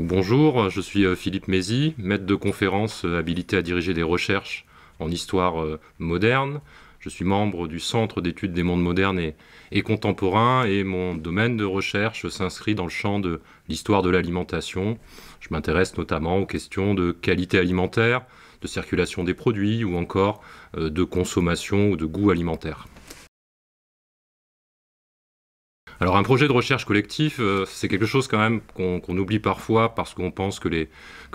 bonjour, je suis euh, Philippe Mézy, maître de conférence euh, habilité à diriger des recherches en histoire euh, moderne. Je suis membre du Centre d'études des mondes modernes et contemporains et mon domaine de recherche s'inscrit dans le champ de l'histoire de l'alimentation. Je m'intéresse notamment aux questions de qualité alimentaire, de circulation des produits ou encore de consommation ou de goût alimentaire. Alors un projet de recherche collectif, euh, c'est quelque chose quand même qu'on oublie parfois parce qu'on pense que, le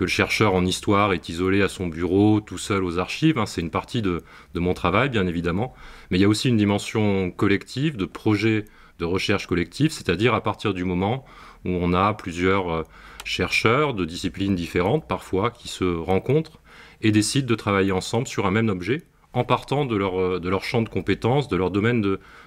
chercheur en histoire est isolé à son bureau, tout seul aux archives. Hein. c'est une partie de, de, mon travail, bien évidemment. Mais il y a aussi une dimension collective, de projet de recherche collective, c'est-à-dire à partir du moment où on a plusieurs euh, chercheurs de disciplines différentes, parfois, qui se rencontrent et décident de travailler ensemble sur un même objet en partant euh, de leur, champ de compétences, de leur domaine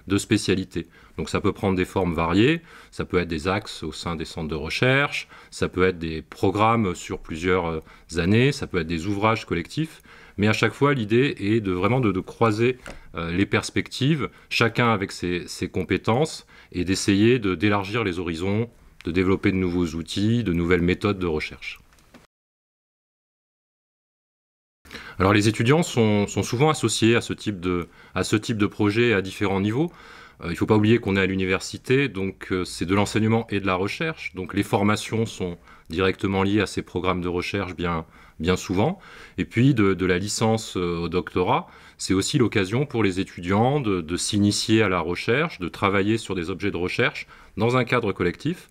de, spécialité. Donc ça peut prendre des formes variées, ça peut être des axes au sein des centres de recherche, ça peut être des programmes sur plusieurs euh, années, ça peut être des ouvrages collectifs, mais à chaque fois l'idée est de vraiment de, croiser euh, les perspectives, chacun avec ses compétences, et d'essayer d'élargir les horizons, de développer de nouveaux outils, de nouvelles méthodes de recherche. Alors les étudiants sont, souvent associés à ce, type de, à ce type de projet à différents niveaux. Euh, il ne faut pas oublier qu'on est à l'université, donc euh, c'est de l'enseignement et de la recherche. Donc les formations sont directement liées à ces programmes de recherche bien, bien souvent. Et puis de, la licence euh, au doctorat, c'est aussi l'occasion pour les étudiants de, de s'initier à la recherche, de travailler sur des objets de recherche dans un cadre collectif.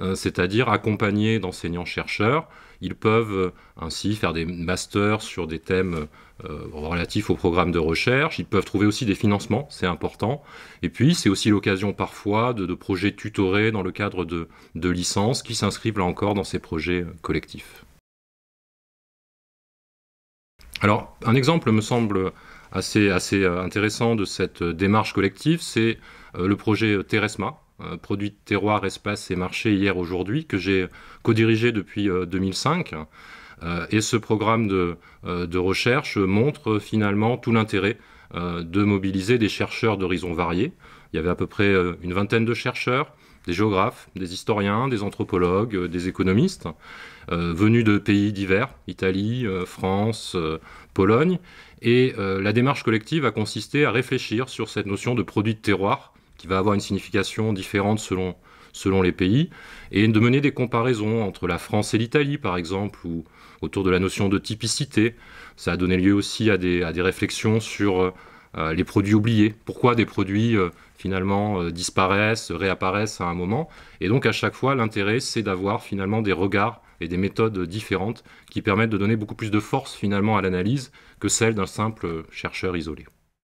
Euh, c'est-à-dire accompagnés d'enseignants-chercheurs. Ils peuvent euh, ainsi faire des masters sur des thèmes euh, relatifs aux programmes de recherche. Ils peuvent trouver aussi des financements, c'est important. Et puis, c'est aussi l'occasion parfois de, projets tutorés dans le cadre de, de licences qui s'inscrivent là encore dans ces projets collectifs. Alors, un exemple me semble assez, assez intéressant de cette démarche collective, c'est le projet Teresma, euh, produits de terroir, espace et marché hier aujourd'hui, que j'ai co-dirigé depuis 2005. Euh, euh, et ce programme de, recherche montre finalement tout l'intérêt de mobiliser des chercheurs d'horizons variés. Il y avait à peu près une vingtaine de chercheurs, des géographes, des historiens, des anthropologues, des économistes, venus de pays divers, Italie, France, Pologne. Et la démarche collective a consisté à réfléchir sur cette notion de produit de terroir qui va avoir une signification différente selon, selon les pays, et de mener des comparaisons entre la France et l'Italie, par exemple, ou autour de la notion de typicité. Ça a donné lieu aussi à des, à des réflexions sur euh, euh, les produits oubliés. Pourquoi des produits euh, finalement disparaissent, réapparaissent à un moment. Et donc à chaque fois, l'intérêt, c'est d'avoir finalement des regards et des méthodes différentes qui permettent de donner beaucoup plus de force finalement à l'analyse que celle d'un simple chercheur isolé.